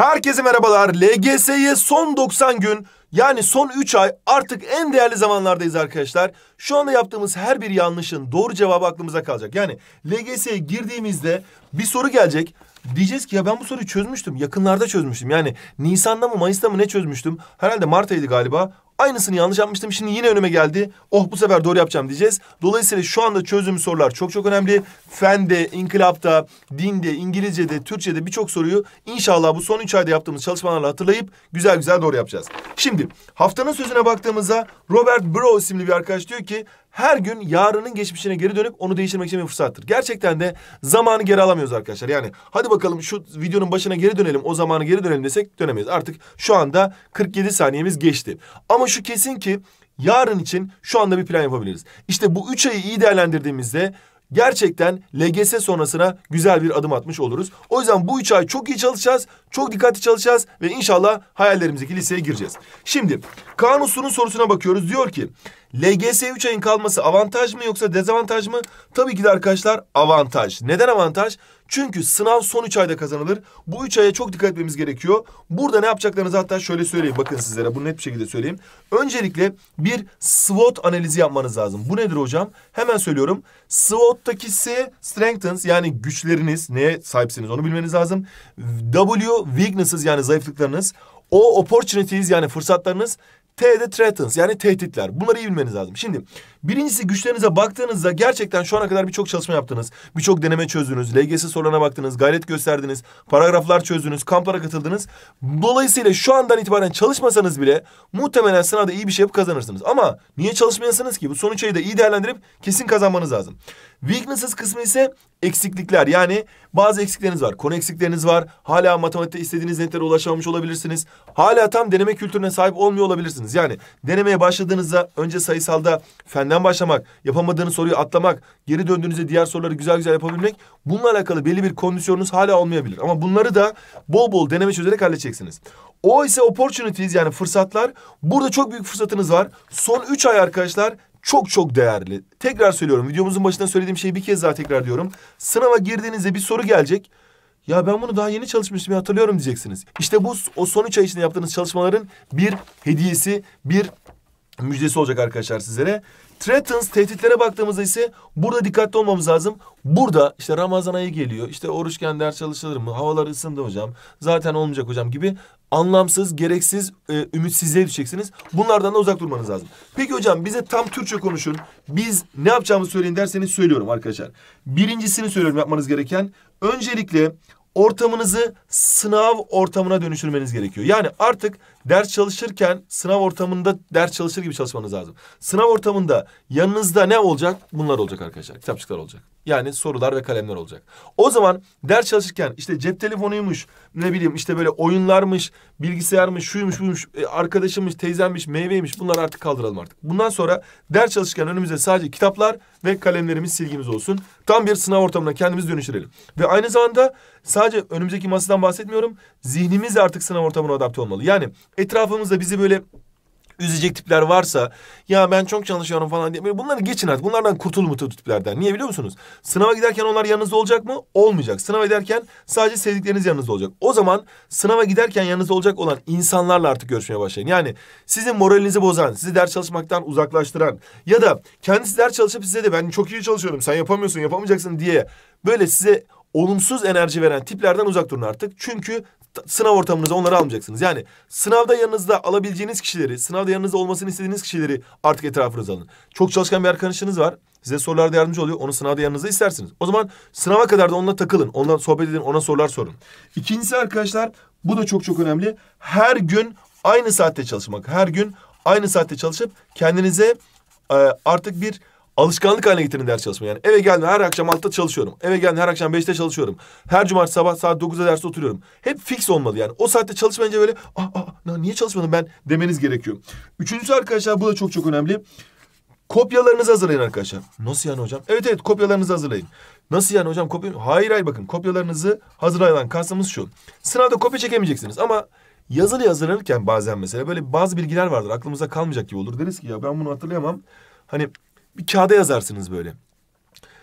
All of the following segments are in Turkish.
Herkese merhabalar. LGS'ye son 90 gün yani son 3 ay artık en değerli zamanlardayız arkadaşlar. Şu anda yaptığımız her bir yanlışın doğru cevabı aklımıza kalacak. Yani LGS'ye girdiğimizde bir soru gelecek. Diyeceğiz ki ya ben bu soruyu çözmüştüm. Yakınlarda çözmüştüm. Yani Nisan'da mı Mayıs'ta mı ne çözmüştüm? Herhalde Mart galiba. Aynısını yanlış yapmıştım. Şimdi yine önüme geldi. Oh bu sefer doğru yapacağım diyeceğiz. Dolayısıyla şu anda çözdüğüm sorular çok çok önemli. Fende, inkılapta, dinde, İngilizce'de, Türkçe'de birçok soruyu inşallah bu son üç ayda yaptığımız çalışmalarla hatırlayıp güzel güzel doğru yapacağız. Şimdi haftanın sözüne baktığımızda Robert Burrow isimli bir arkadaş diyor ki her gün yarının geçmişine geri dönüp onu değiştirmek için bir fırsattır. Gerçekten de zamanı geri alamıyoruz arkadaşlar. Yani hadi bakalım şu videonun başına geri dönelim, o zamanı geri dönelim desek dönemeyiz. Artık şu anda 47 saniyemiz geçti. Ama şu kesin ki yarın için şu anda bir plan yapabiliriz. İşte bu üç ayı iyi değerlendirdiğimizde gerçekten LGS sonrasına güzel bir adım atmış oluruz. O yüzden bu üç ay çok iyi çalışacağız, çok dikkatli çalışacağız ve inşallah hayallerimizdeki liseye gireceğiz. Şimdi Kaan Uslu'nun sorusuna bakıyoruz. Diyor ki LGS 3 ayın kalması avantaj mı yoksa dezavantaj mı? Tabii ki de arkadaşlar avantaj. Neden avantaj? Çünkü sınav son 3 ayda kazanılır. Bu 3 aya çok dikkat etmemiz gerekiyor. Burada ne yapacaklarınızı hatta şöyle söyleyeyim. Bakın sizlere bunu net bir şekilde söyleyeyim. Öncelikle bir SWOT analizi yapmanız lazım. Bu nedir hocam? Hemen söylüyorum. SWOT'taki S strengths yani güçleriniz neye sahipsiniz onu bilmeniz lazım. W weaknesses yani zayıflıklarınız. O opportunities yani fırsatlarınız T de threatens yani tehditler. Bunları iyi bilmeniz lazım. Şimdi birincisi güçlerinize baktığınızda gerçekten şu ana kadar birçok çalışma yaptınız. Birçok deneme çözdünüz. LGS sorularına baktınız. Gayret gösterdiniz. Paragraflar çözdünüz. Kamplara katıldınız. Dolayısıyla şu andan itibaren çalışmasanız bile muhtemelen sınavda iyi bir şey yapıp kazanırsınız. Ama niye çalışmayasınız ki? Bu sonuç ayı da iyi değerlendirip kesin kazanmanız lazım. Weaknesses kısmı ise eksiklikler. Yani bazı eksikleriniz var. Konu eksikleriniz var. Hala matematikte istediğiniz netlere ulaşamamış olabilirsiniz. Hala tam deneme kültürüne sahip olmuyor olabilirsiniz. Yani denemeye başladığınızda önce sayısalda fenden başlamak, yapamadığınız soruyu atlamak, geri döndüğünüzde diğer soruları güzel güzel yapabilmek bununla alakalı belli bir kondisyonunuz hala olmayabilir. Ama bunları da bol bol deneme çözerek halledeceksiniz. O ise opportunities yani fırsatlar. Burada çok büyük fırsatınız var. Son üç ay arkadaşlar çok çok değerli. Tekrar söylüyorum videomuzun başında söylediğim şeyi bir kez daha tekrar diyorum. Sınava girdiğinizde bir soru gelecek. Ya ben bunu daha yeni çalışmıştım hatırlıyorum diyeceksiniz. İşte bu o son üç ay içinde yaptığınız çalışmaların bir hediyesi, bir müjdesi olacak arkadaşlar sizlere. Threatens tehditlere baktığımızda ise burada dikkatli olmamız lazım. Burada işte Ramazan ayı geliyor. İşte oruçken ders çalışılır mı? Havalar ısındı hocam. Zaten olmayacak hocam gibi anlamsız, gereksiz, e, ümitsizliğe düşeceksiniz. Bunlardan da uzak durmanız lazım. Peki hocam bize tam Türkçe konuşun. Biz ne yapacağımızı söyleyin derseniz söylüyorum arkadaşlar. Birincisini söylüyorum yapmanız gereken. Öncelikle ortamınızı sınav ortamına dönüştürmeniz gerekiyor. Yani artık ders çalışırken sınav ortamında ders çalışır gibi çalışmanız lazım. Sınav ortamında yanınızda ne olacak? Bunlar olacak arkadaşlar. Kitapçıklar olacak. Yani sorular ve kalemler olacak. O zaman ders çalışırken işte cep telefonuymuş, ne bileyim işte böyle oyunlarmış, bilgisayarmış, şuymuş, buymuş, e, arkadaşımmış, teyzemmiş, meyveymiş. Bunları artık kaldıralım artık. Bundan sonra ders çalışırken önümüzde sadece kitaplar ve kalemlerimiz, silgimiz olsun. Tam bir sınav ortamına kendimiz dönüştürelim. Ve aynı zamanda sadece önümüzdeki masadan bahsetmiyorum. Zihnimiz de artık sınav ortamına adapte olmalı. Yani etrafımızda bizi böyle üzecek tipler varsa ya ben çok çalışıyorum falan diye bunları geçin artık. Bunlardan kurtulun bu tiplerden. Niye biliyor musunuz? Sınava giderken onlar yanınızda olacak mı? Olmayacak. Sınava giderken sadece sevdikleriniz yanınızda olacak. O zaman sınava giderken yanınızda olacak olan insanlarla artık görüşmeye başlayın. Yani sizin moralinizi bozan, sizi ders çalışmaktan uzaklaştıran ya da kendisi ders çalışıp size de ben çok iyi çalışıyorum sen yapamıyorsun yapamayacaksın diye böyle size olumsuz enerji veren tiplerden uzak durun artık. Çünkü sınav ortamınıza onları almayacaksınız. Yani sınavda yanınızda alabileceğiniz kişileri, sınavda yanınızda olmasını istediğiniz kişileri artık etrafınıza alın. Çok çalışkan bir arkadaşınız var. Size sorularda yardımcı oluyor. Onu sınavda yanınızda istersiniz. O zaman sınava kadar da onunla takılın. Onunla sohbet edin. Ona sorular sorun. İkincisi arkadaşlar bu da çok çok önemli. Her gün aynı saatte çalışmak. Her gün aynı saatte çalışıp kendinize e, artık bir Alışkanlık haline getirin ders çalışmayı. Yani eve geldim her akşam altta çalışıyorum. Eve geldim her akşam beşte çalışıyorum. Her cumartesi sabah saat dokuzda derste oturuyorum. Hep fix olmalı yani. O saatte çalışmayınca böyle aa, aa niye çalışmadım ben demeniz gerekiyor. Üçüncüsü arkadaşlar bu da çok çok önemli. Kopyalarınızı hazırlayın arkadaşlar. Nasıl yani hocam? Evet evet kopyalarınızı hazırlayın. Nasıl yani hocam kopya? Hayır hayır bakın kopyalarınızı hazırlayan kastımız şu. Sınavda kopya çekemeyeceksiniz ama yazılı hazırlanırken bazen mesela böyle bazı bilgiler vardır aklımıza kalmayacak gibi olur. Deriz ki ya ben bunu hatırlayamam. Hani bir kağıda yazarsınız böyle.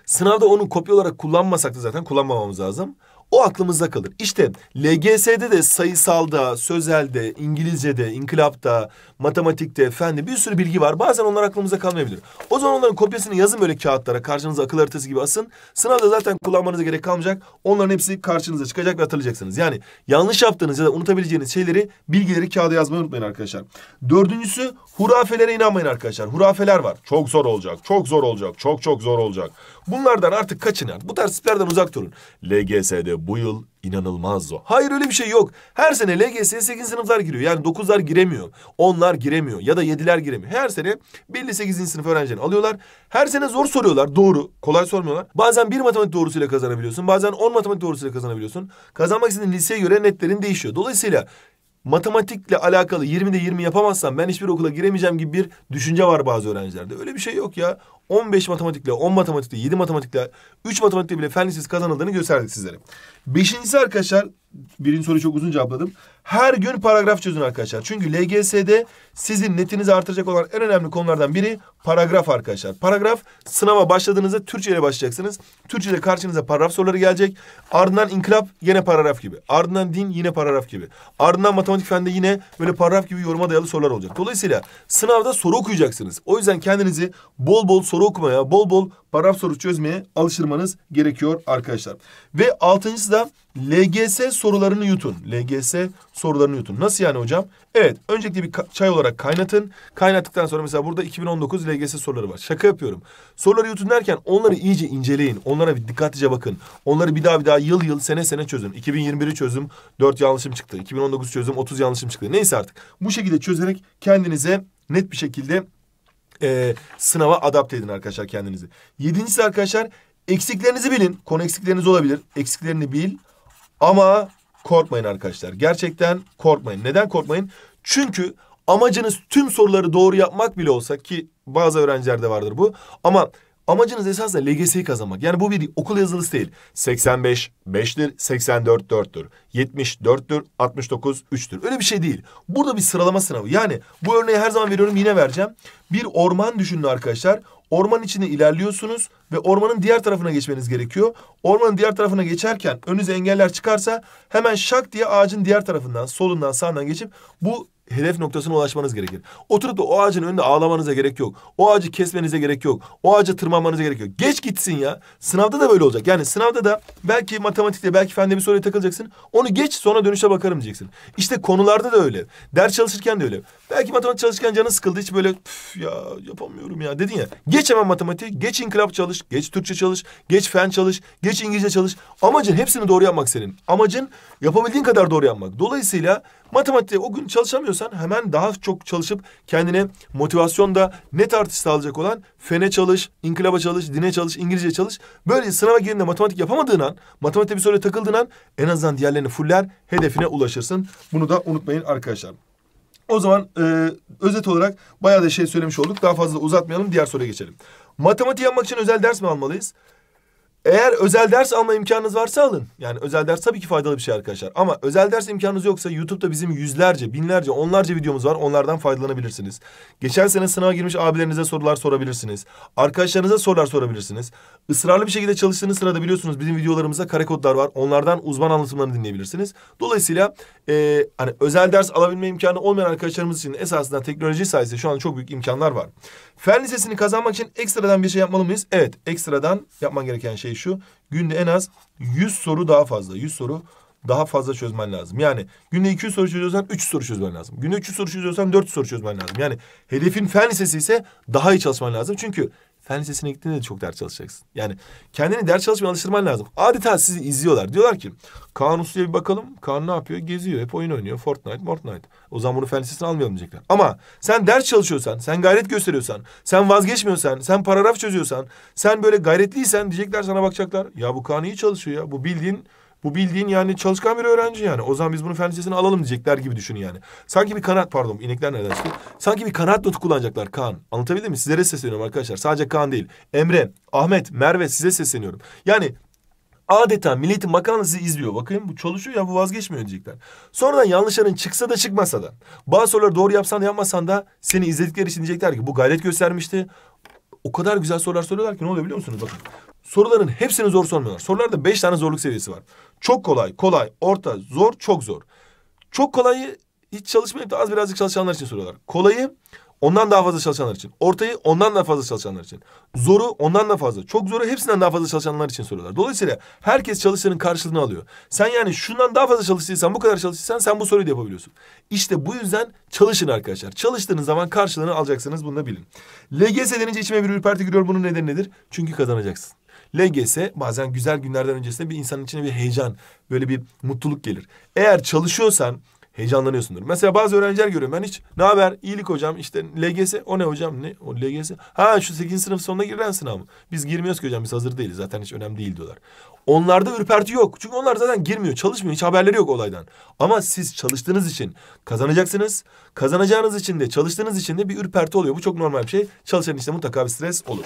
Sınavda onu kopya olarak kullanmasak da zaten kullanmamamız lazım. O aklımızda kalır. İşte LGS'de de sayısalda, sözelde, İngilizce'de, inkılapta, matematikte, fende bir sürü bilgi var. Bazen onlar aklımıza kalmayabilir. O zaman onların kopyasını yazın böyle kağıtlara. Karşınıza akıl haritası gibi asın. Sınavda zaten kullanmanıza gerek kalmayacak. Onların hepsi karşınıza çıkacak ve hatırlayacaksınız. Yani yanlış yaptığınız ya da unutabileceğiniz şeyleri, bilgileri kağıda yazmayı unutmayın arkadaşlar. Dördüncüsü hurafelere inanmayın arkadaşlar. Hurafeler var. Çok zor olacak, çok zor olacak, çok çok zor olacak. Bunlardan artık kaçının. Bu tarz tiplerden uzak durun. LGS'de bu yıl inanılmaz zor. Hayır öyle bir şey yok. Her sene LGS 8 sınıflar giriyor. Yani 9'lar giremiyor. 10'lar giremiyor. Ya da 7'ler giremiyor. Her sene belli 8. sınıf öğrencilerini alıyorlar. Her sene zor soruyorlar. Doğru. Kolay sormuyorlar. Bazen bir matematik doğrusuyla kazanabiliyorsun. Bazen 10 matematik doğrusuyla kazanabiliyorsun. Kazanmak istediğin liseye göre netlerin değişiyor. Dolayısıyla matematikle alakalı 20'de 20 yapamazsam ben hiçbir okula giremeyeceğim gibi bir düşünce var bazı öğrencilerde. Öyle bir şey yok ya. 15 matematikle, 10 matematikle, 7 matematikle, 3 matematikle bile fen lisesi kazanıldığını gösterdik sizlere. Beşincisi arkadaşlar, birinci soruyu çok uzun cevapladım. Her gün paragraf çözün arkadaşlar. Çünkü LGS'de sizin netinizi artıracak olan en önemli konulardan biri paragraf arkadaşlar. Paragraf sınava başladığınızda Türkçe ile başlayacaksınız. Türkçe'de karşınıza paragraf soruları gelecek. Ardından inkılap yine paragraf gibi. Ardından din yine paragraf gibi. Ardından matematik fende yine böyle paragraf gibi yoruma dayalı sorular olacak. Dolayısıyla sınavda soru okuyacaksınız. O yüzden kendinizi bol bol soru soru okumaya, bol bol paraf soru çözmeye alıştırmanız gerekiyor arkadaşlar. Ve altıncısı da LGS sorularını yutun. LGS sorularını yutun. Nasıl yani hocam? Evet, öncelikle bir çay olarak kaynatın. Kaynattıktan sonra mesela burada 2019 LGS soruları var. Şaka yapıyorum. Soruları yutun derken onları iyice inceleyin. Onlara bir dikkatlice bakın. Onları bir daha bir daha yıl yıl sene sene çözün. 2021'i çözdüm, 4 yanlışım çıktı. 2019 çözdüm, 30 yanlışım çıktı. Neyse artık. Bu şekilde çözerek kendinize net bir şekilde e, sınava adapte edin arkadaşlar kendinizi. Yedincisi arkadaşlar eksiklerinizi bilin. Konu eksikleriniz olabilir. Eksiklerini bil ama korkmayın arkadaşlar. Gerçekten korkmayın. Neden korkmayın? Çünkü amacınız tüm soruları doğru yapmak bile olsa ki bazı öğrencilerde vardır bu. Ama Amacınız esasla LGS'yi kazanmak. Yani bu bir okul yazılısı değil. 85 5'tir, 84 4'tür, 70 4'tür, 69 3'tür. Öyle bir şey değil. Burada bir sıralama sınavı. Yani bu örneği her zaman veriyorum yine vereceğim. Bir orman düşünün arkadaşlar. Orman içinde ilerliyorsunuz ve ormanın diğer tarafına geçmeniz gerekiyor. Ormanın diğer tarafına geçerken önünüze engeller çıkarsa hemen şak diye ağacın diğer tarafından, solundan, sağından geçip bu hedef noktasına ulaşmanız gerekir. Oturup da o ağacın önünde ağlamanıza gerek yok. O ağacı kesmenize gerek yok. O ağacı tırmanmanıza gerek yok. Geç gitsin ya. Sınavda da böyle olacak. Yani sınavda da belki matematikte belki fende bir soruya takılacaksın. Onu geç sonra dönüşe bakarım diyeceksin. İşte konularda da öyle. Ders çalışırken de öyle. Belki matematik çalışırken canın sıkıldı. Hiç böyle ya yapamıyorum ya dedin ya. Geç hemen matematik, Geç inkılap çalış. Geç Türkçe çalış. Geç fen çalış. Geç İngilizce çalış. Amacın hepsini doğru yapmak senin. Amacın yapabildiğin kadar doğru yapmak. Dolayısıyla matematikte o gün çalışamıyorsun istiyorsan hemen daha çok çalışıp kendine motivasyon da net artış sağlayacak olan fene çalış, inkılaba çalış, dine çalış, İngilizce çalış. Böyle sınava girdiğinde matematik yapamadığın an, matematik bir soruya takıldığın an en azından diğerlerini fuller hedefine ulaşırsın. Bunu da unutmayın arkadaşlar. O zaman e, özet olarak bayağı da şey söylemiş olduk. Daha fazla uzatmayalım diğer soruya geçelim. Matematik yapmak için özel ders mi almalıyız? Eğer özel ders alma imkanınız varsa alın. Yani özel ders tabii ki faydalı bir şey arkadaşlar. Ama özel ders imkanınız yoksa YouTube'da bizim yüzlerce, binlerce, onlarca videomuz var. Onlardan faydalanabilirsiniz. Geçen sene sınava girmiş abilerinize sorular sorabilirsiniz. Arkadaşlarınıza sorular sorabilirsiniz. Israrlı bir şekilde çalıştığınız sırada biliyorsunuz bizim videolarımızda kare kodlar var. Onlardan uzman anlatımlarını dinleyebilirsiniz. Dolayısıyla e, hani özel ders alabilme imkanı olmayan arkadaşlarımız için esasında teknoloji sayesinde şu an çok büyük imkanlar var. Fen lisesini kazanmak için ekstradan bir şey yapmalı mıyız? Evet, ekstradan yapman gereken şey şey şu. Günde en az 100 soru daha fazla. 100 soru daha fazla çözmen lazım. Yani günde 200 soru çözüyorsan 3 soru çözmen lazım. Günde 300 soru çözüyorsan 4 soru çözmen lazım. Yani hedefin fen lisesi ise daha iyi çalışman lazım. Çünkü Fen lisesine gittiğinde de çok ders çalışacaksın. Yani kendini ders çalışmaya alıştırman lazım. Adeta sizi izliyorlar. Diyorlar ki Kaan Uslu'ya bir bakalım. Kaan ne yapıyor? Geziyor. Hep oyun oynuyor. Fortnite, Fortnite. O zaman bunu fen lisesine almayalım diyecekler. Ama sen ders çalışıyorsan, sen gayret gösteriyorsan, sen vazgeçmiyorsan, sen paragraf çözüyorsan, sen böyle gayretliysen diyecekler sana bakacaklar. Ya bu Kaan iyi çalışıyor ya. Bu bildiğin bu bildiğin yani çalışkan bir öğrenci yani. O zaman biz bunu fen lisesine alalım diyecekler gibi düşünün yani. Sanki bir kanat pardon inekler nereden çıktı? Sanki bir kanat notu kullanacaklar Kaan. Anlatabildim mi? Sizlere sesleniyorum arkadaşlar. Sadece Kaan değil. Emre, Ahmet, Merve size sesleniyorum. Yani adeta milletin makamını sizi izliyor. Bakayım bu çalışıyor ya bu vazgeçmiyor diyecekler. Sonradan yanlışların çıksa da çıkmasa da. Bazı soruları doğru yapsan da yapmasan da seni izledikleri için diyecekler ki bu gayret göstermişti. O kadar güzel sorular soruyorlar ki ne oluyor biliyor musunuz? Bakın Soruların hepsini zor sormuyorlar. Sorularda beş tane zorluk seviyesi var. Çok kolay, kolay, orta, zor, çok zor. Çok kolayı hiç çalışmayıp da az birazcık çalışanlar için soruyorlar. Kolayı ondan daha fazla çalışanlar için. Ortayı ondan daha fazla çalışanlar için. Zoru ondan daha fazla. Çok zoru hepsinden daha fazla çalışanlar için soruyorlar. Dolayısıyla herkes çalıştığının karşılığını alıyor. Sen yani şundan daha fazla çalıştıysan, bu kadar çalıştıysan sen bu soruyu da yapabiliyorsun. İşte bu yüzden çalışın arkadaşlar. Çalıştığınız zaman karşılığını alacaksınız bunu da bilin. LGS denince içime bir ürperti giriyor. Bunun nedeni nedir? Çünkü kazanacaksın. LGS e bazen güzel günlerden öncesinde bir insanın içine bir heyecan, böyle bir mutluluk gelir. Eğer çalışıyorsan heyecanlanıyorsundur. Mesela bazı öğrenciler görüyorum ben hiç ne haber iyilik hocam işte LGS e, o ne hocam ne o LGS e? ha şu 8. sınıf sonunda girilen sınav mı? Biz girmiyoruz ki hocam biz hazır değiliz zaten hiç önemli değil diyorlar. Onlarda ürperti yok çünkü onlar zaten girmiyor çalışmıyor hiç haberleri yok olaydan. Ama siz çalıştığınız için kazanacaksınız kazanacağınız için de çalıştığınız için de bir ürperti oluyor bu çok normal bir şey çalışan işte mutlaka bir stres olur.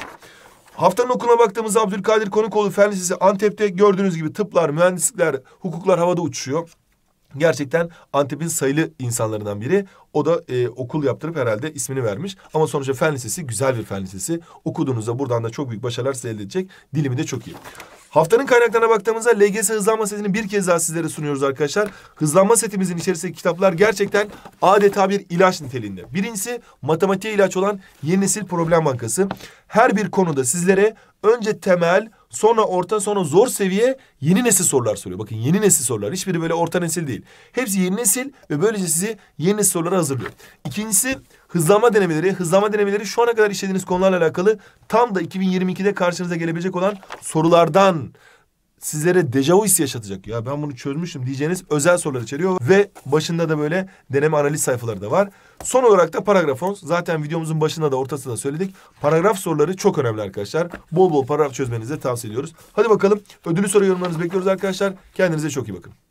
Haftanın okuluna baktığımızda Abdülkadir Konukoğlu Fen Lisesi Antep'te gördüğünüz gibi tıplar, mühendislikler, hukuklar havada uçuşuyor. Gerçekten Antep'in sayılı insanlarından biri. O da e, okul yaptırıp herhalde ismini vermiş. Ama sonuçta fen lisesi güzel bir fen lisesi. Okuduğunuzda buradan da çok büyük başarılar size elde edecek. Dilimi de çok iyi. Haftanın kaynaklarına baktığımızda LGS hızlanma setini bir kez daha sizlere sunuyoruz arkadaşlar. Hızlanma setimizin içerisindeki kitaplar gerçekten adeta bir ilaç niteliğinde. Birincisi matematiğe ilaç olan Yeni Nesil Problem Bankası. Her bir konuda sizlere önce temel, Sonra orta sonra zor seviye yeni nesil sorular soruyor. Bakın yeni nesil sorular. Hiçbiri böyle orta nesil değil. Hepsi yeni nesil ve böylece sizi yeni nesil sorulara hazırlıyor. İkincisi hızlanma denemeleri. Hızlanma denemeleri şu ana kadar işlediğiniz konularla alakalı tam da 2022'de karşınıza gelebilecek olan sorulardan sizlere dejavu hissi yaşatacak. Ya ben bunu çözmüştüm diyeceğiniz özel sorular içeriyor. Ve başında da böyle deneme analiz sayfaları da var. Son olarak da paragraf 10. Zaten videomuzun başında da ortasında da söyledik. Paragraf soruları çok önemli arkadaşlar. Bol bol paragraf çözmenizi tavsiye ediyoruz. Hadi bakalım ödülü soru yorumlarınızı bekliyoruz arkadaşlar. Kendinize çok iyi bakın.